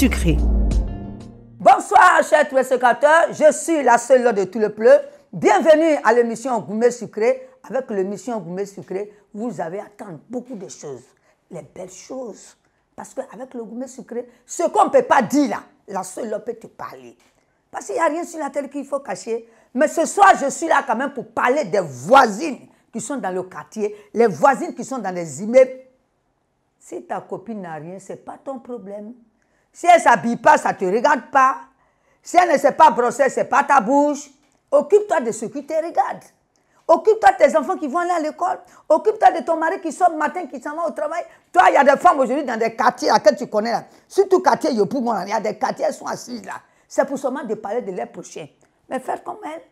sucré. Bonsoir, chers téléspectateurs. Je suis la seule de tout le pleu. Bienvenue à l'émission Gourmet Sucré. Avec l'émission Gourmet Sucré, vous avez à attendre beaucoup de choses. Les belles choses. Parce qu'avec le gourmet sucré, ce qu'on ne peut pas dire là, la seule peut te parler. Parce qu'il n'y a rien sur la terre qu'il faut cacher. Mais ce soir, je suis là quand même pour parler des voisines qui sont dans le quartier, les voisines qui sont dans les immeubles. Si ta copine n'a rien, ce n'est pas ton problème. Si elle ne s'habille pas, ça ne te regarde pas. Si elle ne sait pas brosser, ce n'est pas ta bouche. Occupe-toi de ceux qui te regardent. Occupe-toi de tes enfants qui vont aller à l'école. Occupe-toi de ton mari qui sort le matin, qui s'en va au travail. Toi, il y a des femmes aujourd'hui dans des quartiers à que tu connais là. Surtout quartier Yopougon, il y a des quartiers, qui sont assises là. C'est pour seulement de parler de l'air prochain. Mais faire comme elles.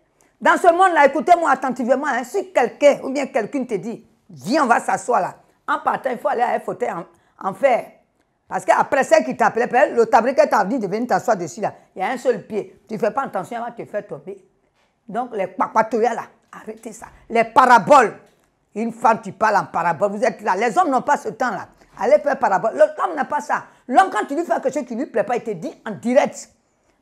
Dans ce monde-là, écoutez-moi attentivement. Hein. si quelqu'un ou bien quelqu'une te dit, viens, on va s'asseoir là. En partant, il faut aller à un fauteuil en, en parce qu'après celle qui t'appelait, le tabriquet t'a dit de venir t'asseoir dessus, là, il y a un seul pied. Tu ne fais pas attention, elle va te faire tomber. Donc les là, arrêtez ça. Les paraboles. Une femme, tu parles en parabole. Vous êtes là. Les hommes n'ont pas ce temps-là. Allez faire parabole. L'homme n'a pas ça. L'homme, quand tu lui fais quelque chose qui ne lui plaît pas, il te dit en direct.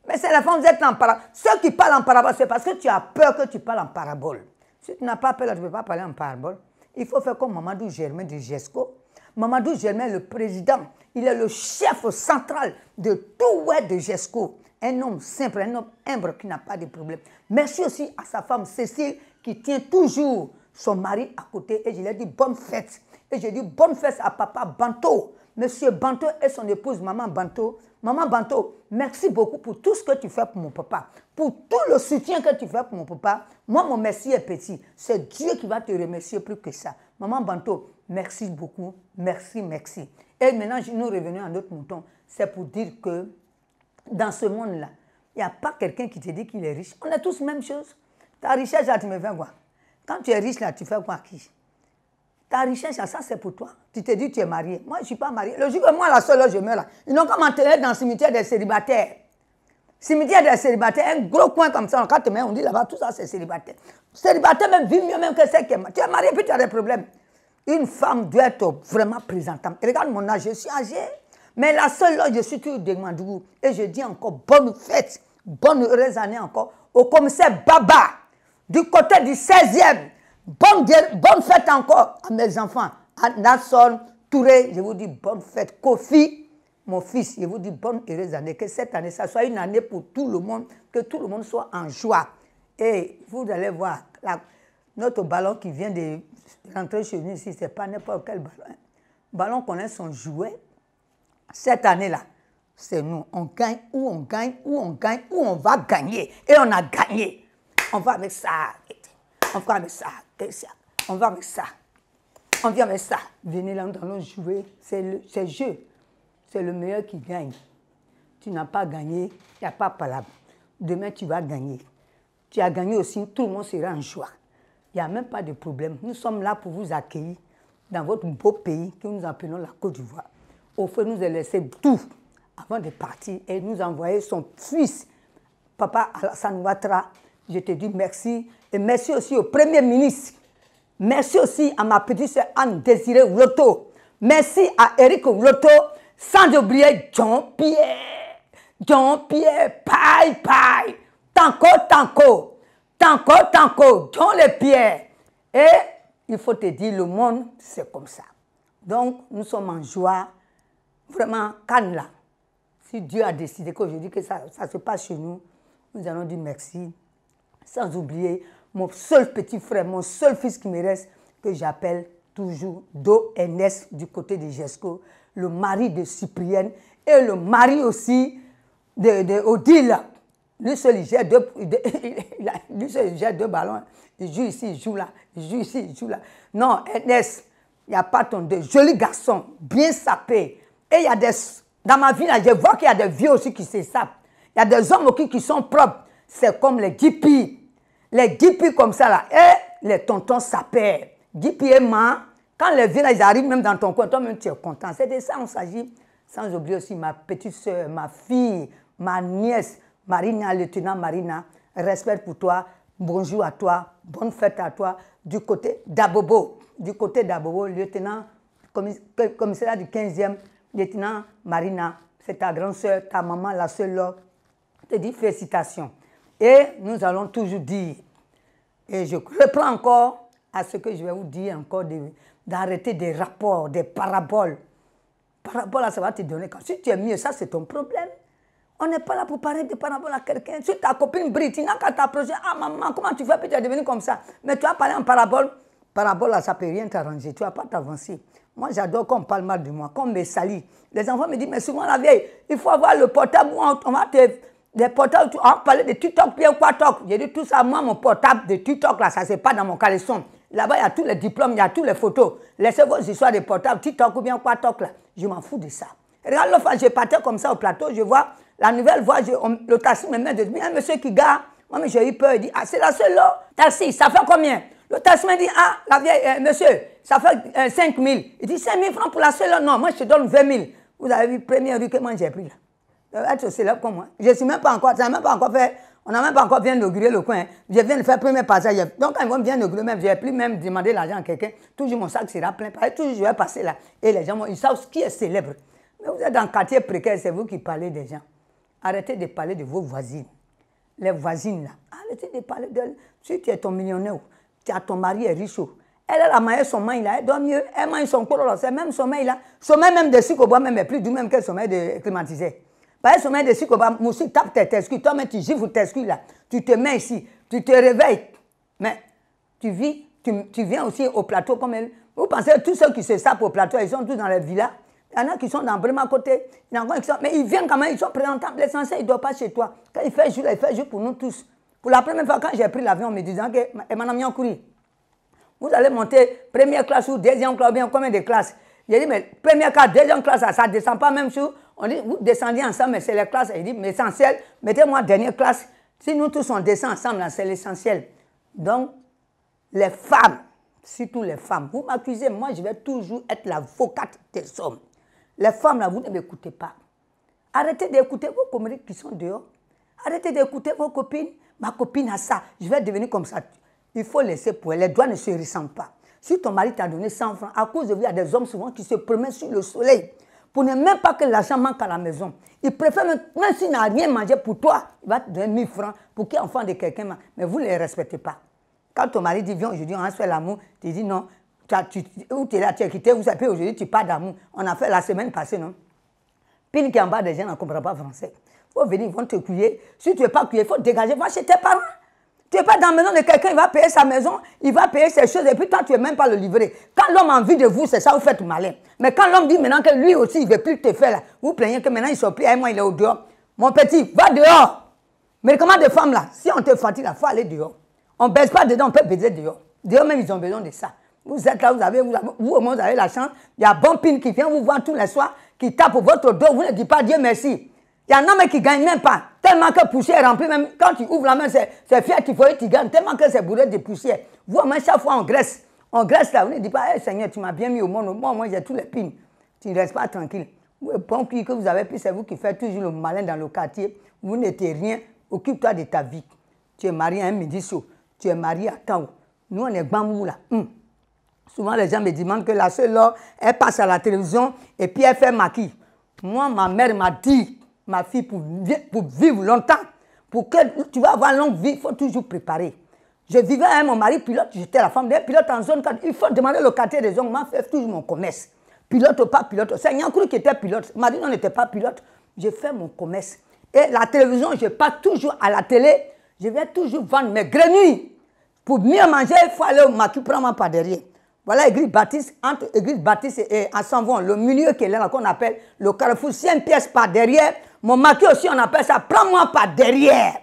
Mais c'est la femme, vous êtes là en parabole. Ceux qui parlent en parabole, c'est parce que tu as peur que tu parles en parabole. Si tu n'as pas peur, tu ne peux pas parler en parabole. Il faut faire comme Mamadou Germain du GESCO. Mamadou Germain, le président, il est le chef central de tout de GESCO. Un homme simple, un homme humble qui n'a pas de problème. Merci aussi à sa femme Cécile qui tient toujours son mari à côté. Et je lui ai dit bonne fête. Et je dit bonne fête à papa Banto. Monsieur Banto et son épouse, maman Banto, Maman Banto, merci beaucoup pour tout ce que tu fais pour mon papa, pour tout le soutien que tu fais pour mon papa. Moi, mon merci est petit. C'est Dieu qui va te remercier plus que ça. Maman Banto, merci beaucoup. Merci, merci. Et maintenant, nous revenons à notre mouton. C'est pour dire que dans ce monde-là, il n'y a pas quelqu'un qui te dit qu'il est riche. On a tous la même chose. Ta richesse, là, tu me fais quoi Quand tu es riche, là, tu fais quoi qui ta richesse, ça c'est pour toi. Tu te dis tu es marié. Moi, je ne suis pas marié. Le jour que moi, la seule, je meurs là. Ils n'ont qu'à m'enterrer dans le cimetière des célibataires. Cimetière des célibataires, un gros coin comme ça, quand tu mets, on dit là-bas, tout ça c'est célibataire. Célibataire même vit mieux même que celle qui est Tu es marié, puis tu as des problèmes. Une femme doit être vraiment présentable. regarde mon âge, je suis âgé. Mais la seule loge, je suis toujours de Mandougou. Et je dis encore bonne fête, bonne heureuse année encore au commissaire Baba du côté du 16e Bonne, fête encore à mes enfants. À Nasson, Touré, je vous dis bonne fête. Kofi, mon fils, je vous dis bonne heureuse année. Que cette année, ça soit une année pour tout le monde, que tout le monde soit en joie. Et vous allez voir, notre ballon qui vient de rentrer chez nous ici, ce n'est pas n'importe quel ballon. Hein. Ballon qu'on a son jouet. Cette année-là, c'est nous. On gagne, où on gagne, où on gagne, où on va gagner. Et on a gagné. On va avec ça. On va avec ça. On va avec ça. On vient avec ça. Venez là, nous allons jouer. C'est le, jeu. C'est le meilleur qui gagne. Tu n'as pas gagné, il n'y a pas de palabre. Demain, tu vas gagner. Tu as gagné aussi, tout le monde sera en joie. Il n'y a même pas de problème. Nous sommes là pour vous accueillir dans votre beau pays que nous appelons la Côte d'Ivoire. Au fait, nous a laissé tout avant de partir et nous envoyer son fils, Papa Alassane Ouattara, je te dis merci. Et merci aussi au Premier ministre. Merci aussi à ma petite soeur Anne-Désirée Loto. Merci à Eric Loto, sans oublier Jean-Pierre. Jean-Pierre, paille, paille. Tanko, tanko. Tanko, tanko. Jean le Pierre. Et il faut te dire, le monde, c'est comme ça. Donc, nous sommes en joie. Vraiment, calme là. Si Dieu a décidé qu'aujourd'hui que ça, ça se passe chez nous, nous allons dire merci. Sans oublier mon seul petit frère, mon seul fils qui me reste, que j'appelle toujours Do ns du côté de Jesco, le mari de Cyprienne et le mari aussi de, Odile. Lui seul, il gère deux, de, ballons. Il joue ici, il joue là. ici, là. Non, NS, il n'y a pas ton de Joli garçon, bien sapé. Et il y a des. Dans ma vie, là, je vois qu'il y a des vieux aussi qui se sapent. Il y a des hommes aussi qui sont propres. C'est comme les hippies. Les guipis comme ça là, et eh, les tontons s'appellent. Guipi et ma, quand les villages arrivent même dans ton coin, toi-même tu es content. C'est de ça on s'agit. Sans oublier aussi ma petite soeur, ma fille, ma nièce, Marina, lieutenant Marina. Respect pour toi, bonjour à toi, bonne fête à toi. Du côté d'Abobo, du côté d'Abobo, lieutenant, commissaire du 15e, lieutenant Marina, c'est ta grande soeur, ta maman, la seule te dis félicitations. Et nous allons toujours dire, et je reprends encore à ce que je vais vous dire encore, d'arrêter des rapports, des paraboles. Paraboles, ça va te donner quand. Si tu es mieux, ça c'est ton problème. On n'est pas là pour parler de paraboles à quelqu'un. Si ta copine brille, tu n'as qu'à t'approcher. Ah maman, comment tu fais Puis tu es devenu comme ça. Mais tu as parlé en parabole. Paraboles, ça ne peut rien t'arranger. Tu ne vas pas t'avancer. Moi, j'adore qu'on parle mal de moi, qu'on me salit. Les enfants me disent, mais souvent la vieille, il faut avoir le portable, on va te les portables, on parlait de TikTok, bien quoi, TikTok. J'ai dit tout ça, moi, mon portable de TikTok, là, ça, c'est pas dans mon caleçon. Là-bas, il y a tous les diplômes, il y a toutes les photos. Laissez vos histoires de portable, TikTok ou bien quoi, TikTok, là. Je m'en fous de ça. Regarde, l'autre fois, je partais comme ça au plateau, je vois la nouvelle voix, le taxi me met, je dis, un monsieur qui gare. Moi, j'ai eu peur, il dit, ah, c'est la seule, là. Taxi, ça fait combien Le taxi me dit, ah, la vieille, euh, monsieur, ça fait 5 euh, 000. Il dit, 5 000 francs pour la seule, Non, moi, je te donne 20 000. Vous avez vu, premier rue que moi, j'ai pris, là. Euh, être célèbre comme moi. Je ne suis même pas encore, ça même pas encore fait, on n'a même pas encore bien inaugurer le coin. Je viens de faire le premier passage. Donc quand ils vont bien inaugurer même, je n'ai plus même demandé l'argent à quelqu'un. Toujours mon sac sera plein. toujours je vais passer là. Et les gens, ils savent ce qui est célèbre. Mais vous êtes dans le quartier précaire, c'est vous qui parlez des gens. Arrêtez de parler de vos voisines. Les voisines là. Arrêtez de parler d'elles. Si tu es ton millionnaire, tu as ton mari est riche. Elle, a a maillé son main là, elle dort mieux. Elle mange son corps, c'est même sommeil là. Sommeil même de sucre au bois, même est plus doux même que sommeil de climatisé. Par exemple, sommeil de psychopathe, bah, Moussi tape tes testicules, toi mais tu gifles tes testicules là, tu te mets ici, tu te réveilles. Mais tu vis, tu, tu viens aussi au plateau comme elle. Vous pensez que tous ceux qui se sapent au plateau, ils sont tous dans les villas. Il y en a qui sont dans vraiment côté, il y mais ils viennent quand même, ils sont présentables. L'essentiel, ils ne doivent pas chez toi. Quand il fait jour, il fait jour pour nous tous. Pour la première fois, quand j'ai pris l'avion, on me disant que et Mme Yankouri, vous allez monter première classe ou deuxième classe, ou bien combien de classes J'ai dit, mais première classe, deuxième classe, ça ne descend pas même sur on dit, vous descendez ensemble, mais c'est la classe. Il dit, mais essentiel, mettez-moi dernière classe. Si nous tous on descend ensemble, c'est l'essentiel. Donc, les femmes, surtout les femmes, vous m'accusez, moi je vais toujours être l'avocate des hommes. Les femmes, là, vous ne m'écoutez pas. Arrêtez d'écouter vos comédies qui sont dehors. Arrêtez d'écouter vos copines. Ma copine a ça, je vais devenir comme ça. Il faut laisser pour elle. Les doigts ne se ressemblent pas. Si ton mari t'a donné 100 francs, à cause de vous, il y a des hommes souvent qui se promènent sur le soleil pour ne même pas que l'argent manque à la maison. Il préfère, même, s'il n'a rien mangé pour toi, il va te donner 1000 francs pour qu'il enfant de quelqu'un. Mais vous ne les respectez pas. Quand ton mari dit, viens aujourd'hui, on va se faire l'amour, tu dis non. Tu, tu, où tu es là, tu es quitté, vous savez, aujourd'hui, tu pas d'amour. On a fait la semaine passée, non Pile qui est en bas des gens ne comprend pas français. Il faut venir, ils vont te couiller. Si tu n'es pas cuillé, il faut te dégager, va chez tes parents. Tu n'es pas dans la maison de quelqu'un, il va payer sa maison, il va payer ses choses, et puis toi, tu n'es même pas le livrer. Quand l'homme a envie de vous, c'est ça, vous faites malin. Mais quand l'homme dit maintenant que lui aussi, il ne veut plus te faire, là, vous plaignez que maintenant, il s'est plus, et ah, moi, il est au dehors. Mon petit, va dehors. Mais comment des femmes là, si on te fatigue, il faut aller dehors. On ne baisse pas dedans, on peut baiser dehors. Dehors même, ils ont besoin de ça. Vous êtes là, vous avez, vous, au moins, vous avez la chance. Il y a bon pin qui vient vous voir tous les soirs, qui tape votre dos, vous ne dites pas Dieu merci. Il y a un homme qui ne gagne même pas. Tellement que poussière remplie, même quand tu ouvres la main, c'est fier qu'il faut que tu gagnes, tellement que c'est bourré de poussière. Vous, même chaque fois en Grèce, en Grèce, là, vous ne dites pas, Eh, Seigneur, tu m'as bien mis au monde, moi, moi j'ai tous les pines. » Tu ne restes pas tranquille. Le bon que vous avez pris, c'est vous qui faites toujours le malin dans le quartier. Vous n'êtes rien. Occupe-toi de ta vie. Tu es marié à un Médisso. Tu es marié à Tao. Nous, on est bambou là. Hum. Souvent, les gens me demandent que la seule, elle passe à la télévision et puis elle fait maquille. Moi, ma mère m'a dit ma fille, pour, vivre longtemps, pour que tu vas avoir longue vie, il faut toujours préparer. Je vivais avec mon mari pilote, j'étais la femme d'un pilote en zone 4. Il faut demander le quartier des hommes, je fais toujours mon commerce. Pilote ou pas pilote. C'est cru qui était pilote. mari n'était pas pilote. J'ai fait mon commerce. Et la télévision, je pars toujours à la télé. Je vais toujours vendre mes grenouilles. Pour mieux manger, il faut aller au maquis, prendre ma derrière. Voilà l'église baptiste, entre église baptiste et Assemblée, le milieu qui est là, qu'on appelle le carrefour, une pièce par derrière. Mon maquis aussi, on appelle ça, prends-moi par derrière.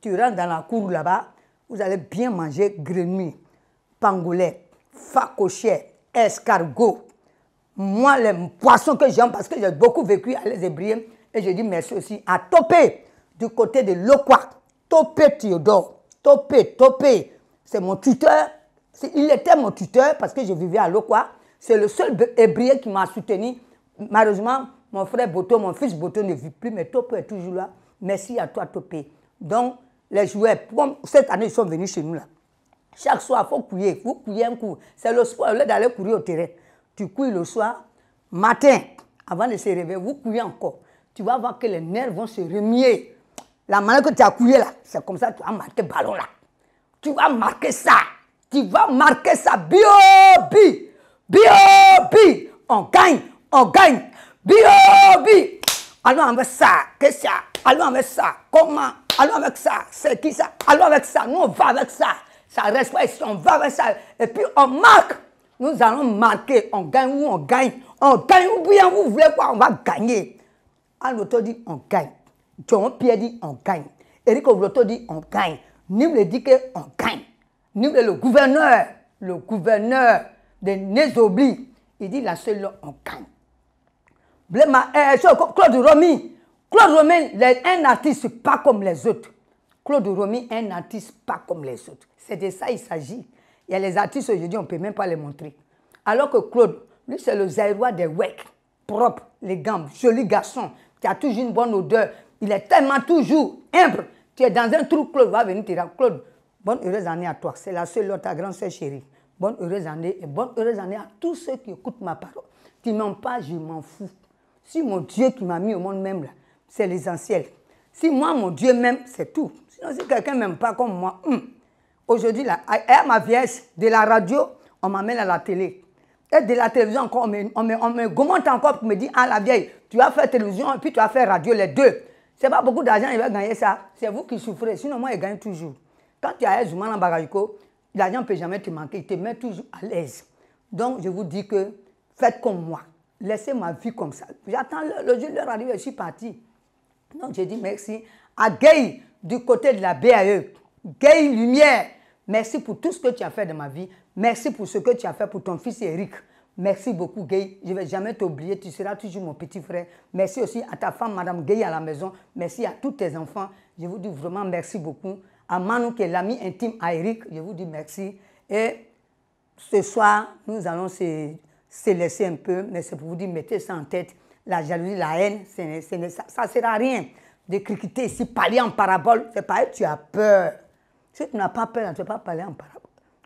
Tu rentres dans la cour là-bas, vous allez bien manger grenouille, pangolais, facochet, escargot. Moi, les poissons que j'aime, parce que j'ai beaucoup vécu à les ébriers, et je dis merci aussi à Topé, du côté de Lokwa. Topé Théodore, Topé, Topé, c'est mon tuteur il était mon tuteur parce que je vivais à Lokwa. C'est le seul hébreu qui m'a soutenu. Malheureusement, mon frère Boto, mon fils Boto ne vit plus, mais Topo est toujours là. Merci à toi, Topé. Donc, les joueurs, cette année, ils sont venus chez nous là. Chaque soir, il faut couiller. Vous couillez un coup. C'est le sport, d'aller courir au terrain. Tu couilles le soir, matin, avant de se réveiller, vous couillez encore. Tu vas voir que les nerfs vont se remuer. La manière que tu as couillé là, c'est comme ça que tu as marqué le ballon là. Tu vas marquer ça. Tu vas marquer ça. Biobi. Biobi. On gagne. On gagne. Biobi. Allons avec ça. qu'est-ce Que ça. Allons avec ça. Comment Allons avec ça. C'est qui ça Allons avec ça. Nous, on va avec ça. Ça reste pas On va avec ça. Et puis, on marque. Nous allons marquer. On gagne ou on gagne. On gagne ou bien vous voulez quoi On va gagner. Alvoto dit on gagne. John Pierre dit on gagne. Eric Ouvloto dit on gagne. le dit qu'on gagne le gouverneur, le gouverneur de Nézobli, il dit la seule on gagne. Eh, eh, Claude Romy, Claude Romy, un artiste pas comme les autres. Claude Romy, un artiste pas comme les autres. C'est de ça il s'agit. Il y a les artistes aujourd'hui, on ne peut même pas les montrer. Alors que Claude, lui, c'est le zérois des WEC, propre, les gammes, joli garçon, qui a toujours une bonne odeur. Il est tellement toujours humble. Tu es dans un trou, Claude va venir te dire Claude, Bonne heureuse année à toi. C'est la seule, ta grande soeur chérie. Bonne heureuse année et bonne heureuse année à tous ceux qui écoutent ma parole. Tu m'en pas, je m'en fous. Si mon Dieu qui m'a mis au monde même, là, c'est l'essentiel. Si moi, mon Dieu même, c'est tout. Sinon, si quelqu'un ne m'aime pas comme moi, hmm. aujourd'hui, là, à ma vieille, de la radio, on m'amène à la télé. Et de la télévision, encore, on me, on me, on me encore pour me dire, ah la vieille, tu as fait télévision et puis tu as fait radio, les deux. C'est pas beaucoup d'argent, il va gagner ça. C'est vous qui souffrez. Sinon, moi, il gagne toujours. Quand tu as Azuman en Barajiko, l'argent ne peut jamais te manquer, il te met toujours à l'aise. Donc je vous dis que faites comme moi, laissez ma vie comme ça. J'attends le, jour de leur arrivée, je suis parti. Donc j'ai dit merci à Gay du côté de la BAE. Gay Lumière, merci pour tout ce que tu as fait de ma vie. Merci pour ce que tu as fait pour ton fils Eric. Merci beaucoup, Gay. Je ne vais jamais t'oublier. Tu seras toujours mon petit frère. Merci aussi à ta femme, Madame Gay, à la maison. Merci à tous tes enfants. Je vous dis vraiment merci beaucoup à Manou, qui est l'ami intime à Eric. Je vous dis merci. Et ce soir, nous allons se, se laisser un peu, mais c'est pour vous dire, mettez ça en tête. La jalousie, la haine, ça ne sert à rien de critiquer ici, parler en parabole. C'est pareil, tu as peur. Si tu n'as pas peur, tu ne peux pas parler en parabole.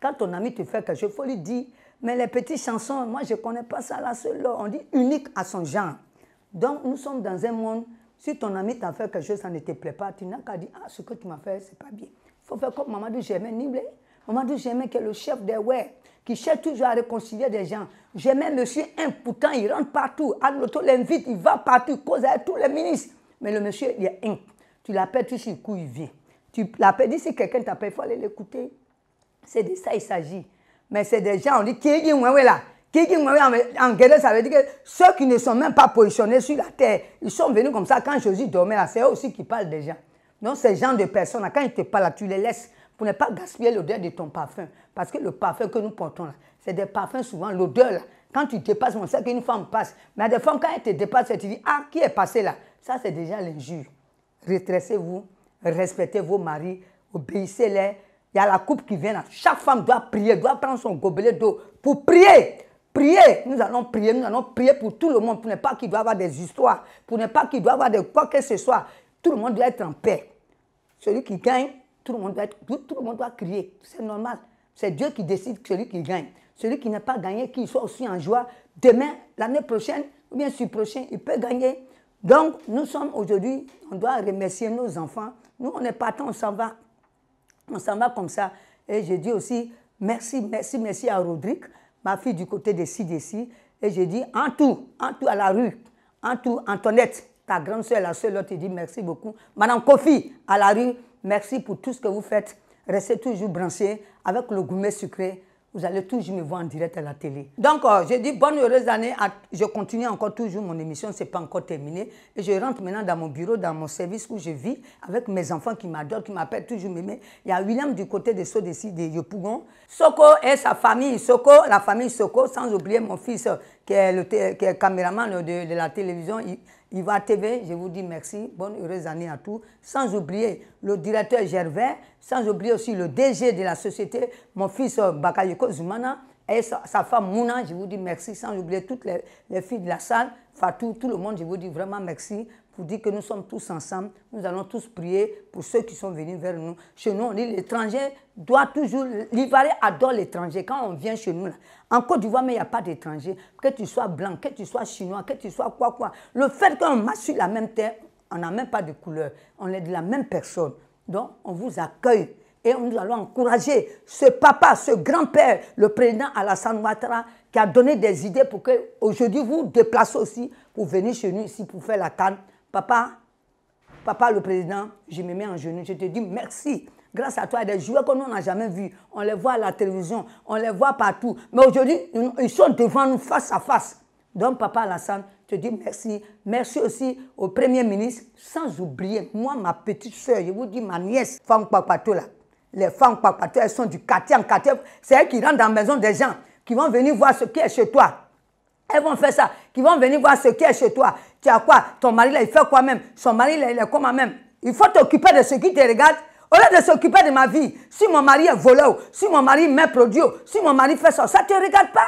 Quand ton ami te fait quelque chose, il faut lui dire, mais les petites chansons, moi je ne connais pas ça là, seul. On dit unique à son genre. Donc nous sommes dans un monde si ton ami t'a fait quelque chose, ça ne te plaît pas, tu n'as qu'à dire Ah, ce que tu m'as fait, c'est pas bien. Il faut faire comme Mamadou Germain Niblé. Mamadou Germain, qui est le chef des ouais, qui cherche toujours à réconcilier des gens. Germain, monsieur, un il rentre partout. l'auto, l'invite, il va partout, il cause avec tous les ministres. Mais le monsieur, il est un. Tu l'appelles, tu sais coup, il vient. Tu l'appelles, dis si quelqu'un t'appelle, il faut aller l'écouter. C'est de ça qu'il s'agit. Mais c'est des gens, on dit Qui est là qui en ça veut dire que ceux qui ne sont même pas positionnés sur la terre, ils sont venus comme ça. Quand Jésus dormait là, c'est eux aussi qui parlent des gens. Donc, ces gens de personnes, quand ils te parlent, là, tu les laisses pour ne pas gaspiller l'odeur de ton parfum. Parce que le parfum que nous portons, là, c'est des parfums souvent, l'odeur, là. quand tu dépasses, on sait qu'une femme passe. Mais des femmes, quand elle te dépasse, tu dis, ah, qui est passé là Ça, c'est déjà l'injure. Retressez-vous, respectez vos maris, obéissez-les. Il y a la coupe qui vient là. Chaque femme doit prier, doit prendre son gobelet d'eau pour prier. Priez, nous allons prier, nous allons prier pour tout le monde, pour ne pas qu'il doit avoir des histoires, pour ne pas qu'il doit avoir de quoi que ce soit. Tout le monde doit être en paix. Celui qui gagne, tout le monde doit, être, tout, le monde doit crier. C'est normal. C'est Dieu qui décide celui qui gagne. Celui qui n'a pas gagné, qu'il soit aussi en joie. Demain, l'année prochaine, ou bien sur prochain, il peut gagner. Donc, nous sommes aujourd'hui, on doit remercier nos enfants. Nous, on n'est pas temps, on s'en va. On s'en va comme ça. Et je dis aussi merci, merci, merci à Rodrigue ma fille du côté de ci, et j'ai dit, en tout, en tout à la rue, en tout, Antoinette, ta grande soeur, la soeur, te dit merci beaucoup. Madame Kofi, à la rue, merci pour tout ce que vous faites. Restez toujours branchés avec le gourmet sucré vous allez toujours me voir en direct à la télé. Donc, euh, j'ai dit bonne heureuse année. Je continue encore toujours mon émission, ce n'est pas encore terminé. Et je rentre maintenant dans mon bureau, dans mon service où je vis, avec mes enfants qui m'adorent, qui m'appellent toujours mémé. Il y a William du côté de Sodeci, de Yopougon. Soko et sa famille, Soko, la famille Soko, sans oublier mon fils euh, qui est, le caméraman euh, de, de la télévision. Il... Iva TV, je vous dis merci, bonne heureuse année à tous. Sans oublier le directeur Gervais, sans oublier aussi le DG de la société, mon fils euh, Bakayoko Zumana et sa, femme Mouna, je vous dis merci, sans oublier toutes les, les filles de la salle, Fatou, tout le monde, je vous dis vraiment merci vous dites que nous sommes tous ensemble, nous allons tous prier pour ceux qui sont venus vers nous. Chez nous, on dit l'étranger doit toujours... L'Ivoirien adore l'étranger. Quand on vient chez nous, en Côte d'Ivoire, mais il n'y a pas d'étranger. Que tu sois blanc, que tu sois chinois, que tu sois quoi, quoi. Le fait qu'on marche sur la même terre, on n'a même pas de couleur. On est de la même personne. Donc, on vous accueille. Et nous allons encourager ce papa, ce grand-père, le président Alassane Ouattara, qui a donné des idées pour que aujourd'hui vous déplacez aussi pour venir chez nous ici pour faire la canne. Papa, papa le président, je me mets en genoux, je te dis merci. Grâce à toi, des joueurs que nous n'avons jamais vus. On les voit à la télévision, on les voit partout. Mais aujourd'hui, ils sont devant nous face à face. Donc, papa Alassane, je te dis merci. Merci aussi au Premier ministre, sans oublier, moi, ma petite soeur, je vous dis ma nièce, Fang Papato, là. Les femmes Papato, elles sont du quartier en quartier. C'est elles qui rentrent dans la maison des gens, qui vont venir voir ce qui est chez toi. Elles vont faire ça, qui vont venir voir ce qui est chez toi. Tu as quoi Ton mari là, il fait quoi même Son mari là, il est comment même Il faut t'occuper de ce qui te regarde. Au lieu de s'occuper de ma vie, si mon mari est voleur, si mon mari met produit, si mon mari fait ça, ça ne te regarde pas.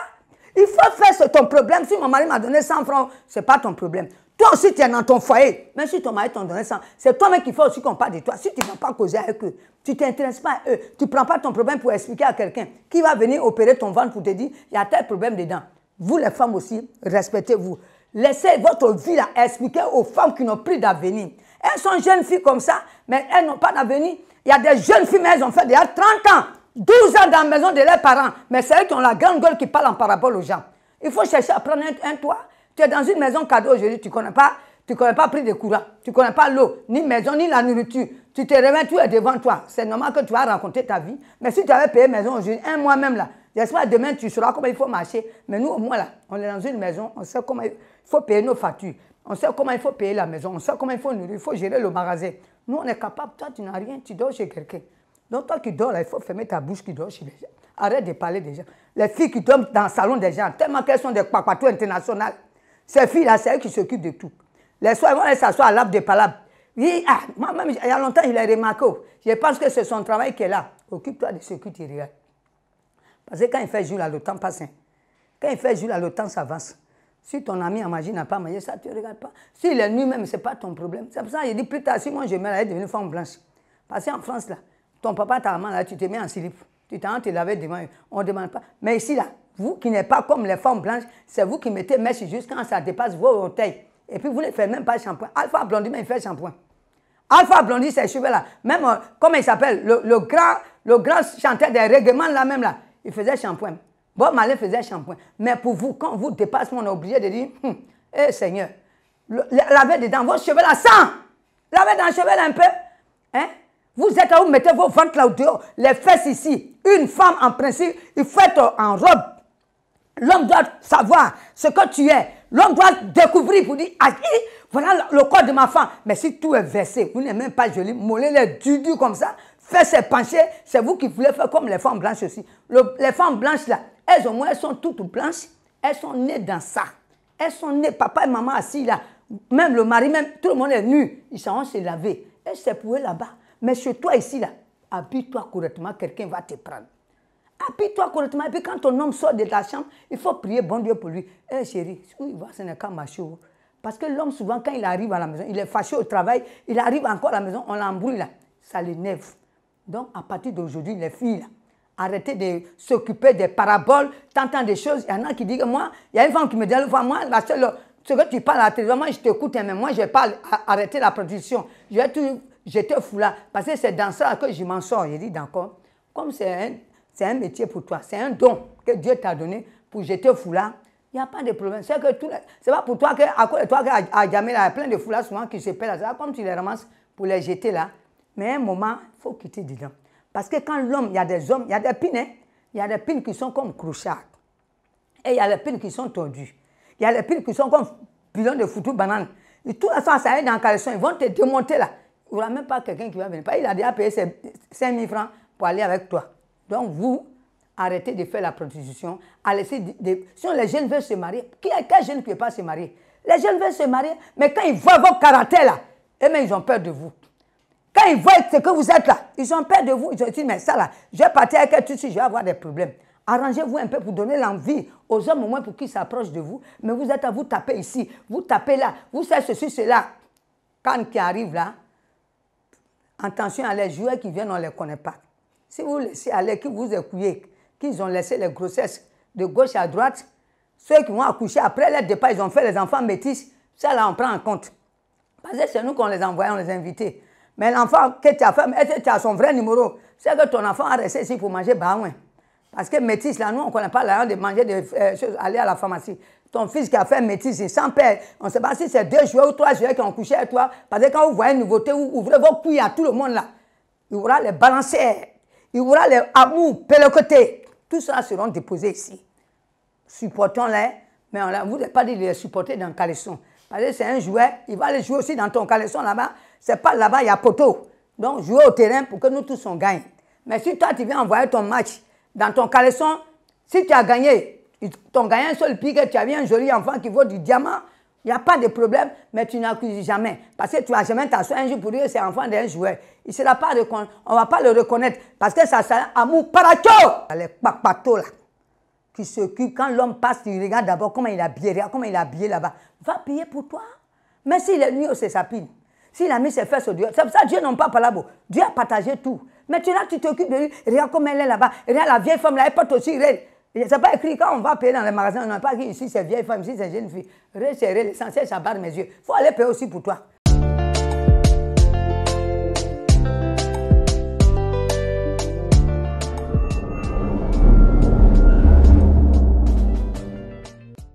Il faut faire ton problème. Si mon mari m'a donné 100 francs, ce n'est pas ton problème. Toi aussi, tu es dans ton foyer. Même si ton mari t'a donné 100, c'est toi-même qui faut aussi qu'on parle de toi. Si tu ne vas pas causer avec eux, tu ne t'intéresses pas à eux, tu ne prends pas ton problème pour expliquer à quelqu'un qui va venir opérer ton ventre pour te dire il y a tel problème dedans. Vous, les femmes aussi, respectez-vous. Laissez votre vie expliquer aux femmes qui n'ont plus d'avenir. Elles sont jeunes filles comme ça, mais elles n'ont pas d'avenir. Il y a des jeunes filles, mais elles ont fait déjà 30 ans, 12 ans dans la maison de leurs parents. Mais c'est elles qui ont la grande gueule qui parle en parabole aux gens. Il faut chercher à prendre un, toit. Tu es dans une maison cadeau aujourd'hui, tu ne connais pas. Tu connais pas prix de courant, tu ne connais pas l'eau, ni maison, ni la nourriture. Tu te réveilles, tu es devant toi. C'est normal que tu vas rencontrer ta vie. Mais si tu avais payé maison aujourd'hui, un mois même là, J'espère demain, tu sauras comment il faut marcher. Mais nous, au moins, là, on est dans une maison, on sait comment il faut payer nos factures, on sait comment il faut payer la maison, on sait comment il faut nourrir, il faut gérer le magasin. Nous, on est capable. Toi, tu n'as rien, tu dors chez quelqu'un. Donc, toi qui dors là, il faut fermer ta bouche qui dort chez les gens. Arrête de parler des gens. Les filles qui dorment dans le salon des gens, tellement qu'elles sont des papatous internationales. Ces filles-là, c'est elles qui s'occupent de tout. Les soirs, elles vont à l'arbre des palabres. Oui, ah, moi-même, il y a longtemps, je l'ai remarqué. Oh. Je pense que c'est son travail qui est là. Occupe-toi de ce que tu regardes parce que quand il fait jour là, le temps passe. Hein. Quand il fait jour là, le temps s'avance. Si ton ami en magie n'a pas mangé ça, tu ne regardes pas. S'il est nu même, ce n'est pas ton problème. C'est pour ça qu'il dit plus tard, si moi je mets là, elle une femme blanche. Parce qu'en France là, ton papa, ta maman là, tu te mets en slip. Tu t'en tu laves, devant eux. On ne demande pas. Mais ici là, vous qui n'êtes pas comme les femmes blanches, c'est vous qui mettez mèche quand ça dépasse vos orteils. Et puis vous ne faites même pas shampoing. Alpha Blondie, mais il fait shampoing. Alpha Blondie, c'est cheveux là, même, euh, comment il s'appelle, le, grand, le grand chanteur des règlements là même là, il faisait shampoing. Bon, Marley faisait shampoing. Mais pour vous, quand vous dépassez, on est obligé de dire, hé hum, eh, Seigneur, lavez dedans vos cheveux là, sang Lavez dans le là un peu. Hein? Vous êtes là, vous mettez vos ventres là dehors, les fesses ici. Une femme, en principe, il faut être en robe. L'homme doit savoir ce que tu es. L'homme doit découvrir pour dire, ah, voilà le corps de ma femme. Mais si tout est versé, vous n'êtes même pas joli, mollez les du comme ça, fait ses pensées, c'est vous qui voulez faire comme les femmes blanches aussi. les femmes blanches là, elles au moins elles sont toutes blanches, elles sont nées dans ça. Elles sont nées, papa et maman assis là, même le mari, même tout le monde est nu, ils sont se laver. Elles se pour là-bas. Mais chez toi ici là, habille-toi correctement, quelqu'un va te prendre. Habille-toi correctement. Et puis quand ton homme sort de ta chambre, il faut prier bon Dieu pour lui. Eh chéri, chérie, où il va, ce n'est qu'à marcher. Parce que l'homme, souvent, quand il arrive à la maison, il est fâché au travail, il arrive encore à la maison, on l'embrouille là. Ça l'énerve. Donc, à partir d'aujourd'hui, les filles, arrêtez de s'occuper des paraboles, t'entends des choses. Il y en a qui disent que Moi, il y a une femme qui me dit Moi, la seule, ce que tu parles à tes moi, je t'écoute, hein, mais moi, je pas arrêter la production. Je vais tout jeter foulard Parce que c'est dans ça que je m'en sors. Je dis d'accord. Comme c'est un, un métier pour toi, c'est un don que Dieu t'a donné pour jeter fou Il n'y a pas de problème. C'est que tout, c'est pas pour toi que, à toi que il y a plein de foulards souvent qui se perdent Comme tu les ramasses pour les jeter là, mais à un moment, il faut quitter dedans. Parce que quand l'homme, il y a des hommes, il y a des pines, hein? il y a des pines qui sont comme crouchards. Et il y a des pines qui sont tordues. Il y a des pines qui sont comme pilons de foutu banane. Et tout ça, ça va dans le caleçon. Ils vont te démonter là. Il n'y aura même pas quelqu'un qui va venir. Il a déjà payé ses 5 000 francs pour aller avec toi. Donc vous, arrêtez de faire la prostitution. Laisser si les jeunes veulent se marier, qui, quel jeune ne peut pas se marier Les jeunes veulent se marier, mais quand ils voient vos caractères là, eh ils ont peur de vous. Quand ils voient ce que vous êtes là, ils ont peur de vous. Ils ont dit, mais ça là, je vais partir avec elle tout de suite, je vais avoir des problèmes. Arrangez-vous un peu pour donner l'envie aux hommes au moins pour qu'ils s'approchent de vous. Mais vous êtes à vous taper ici, vous tapez là, vous savez ceci, cela. Quand qui arrive là, attention à les joueurs qui viennent, on ne les connaît pas. Si vous laissez aller, qui vous écouillez, qu'ils ont laissé les grossesses de gauche à droite, ceux qui vont accoucher après leur départ, ils ont fait les enfants métis, ça là on prend en compte. Parce que c'est nous qu'on les envoyons, on les invités. Mais l'enfant que tu as fait, tu as son vrai numéro C'est que ton enfant a resté ici pour manger baouin. Parce que métis, là, nous, on ne connaît pas l'argent de manger de euh, aller à la pharmacie. Ton fils qui a fait métis, sans père, on ne sait pas si c'est deux joueurs ou trois joueurs qui ont couché avec toi. Parce que quand vous voyez une nouveauté, vous ouvrez vos couilles à tout le monde là. Il y aura les balancières, il y aura les amours, pélocotés. Tout ça seront déposés ici. Supportons-les, mais on ne a pas de les supporter dans le caleçon. Parce que c'est un joueur, il va les jouer aussi dans ton caleçon là-bas. C'est pas là-bas, il y a poteau. Donc, jouer au terrain pour que nous tous on gagne. Mais si toi, tu viens envoyer ton match dans ton caleçon, si tu as gagné, ton gagné un seul pique, tu vu un joli enfant qui vaut du diamant, il n'y a pas de problème, mais tu n'accuses jamais. Parce que tu n'as jamais t'asseoir un jour pour dire c'est enfant d'un joueur. Il sera pas on ne va pas le reconnaître. Parce que ça sera amour paracho. Les papatos là, qui s'occupent, quand l'homme passe, tu regardes d'abord comment il a habillé, comment il a habillé là-bas. Va payer pour toi. Mais s'il est nuit, oh, c'est sa s'il a mis ses fesses au Dieu, c'est pour ça Dieu n'a pas là-bas. Dieu a partagé tout. Mais tu là, tu t'occupes de lui. Regarde comme elle est là-bas. Regarde la vieille femme là, elle porte aussi Ce C'est pas écrit quand on va payer dans les magasins, on n'a pas dit ici c'est vieille femme, ici c'est jeune fille. Ré, c'est L'essentiel, ça barre mes yeux. Il faut aller payer aussi pour toi.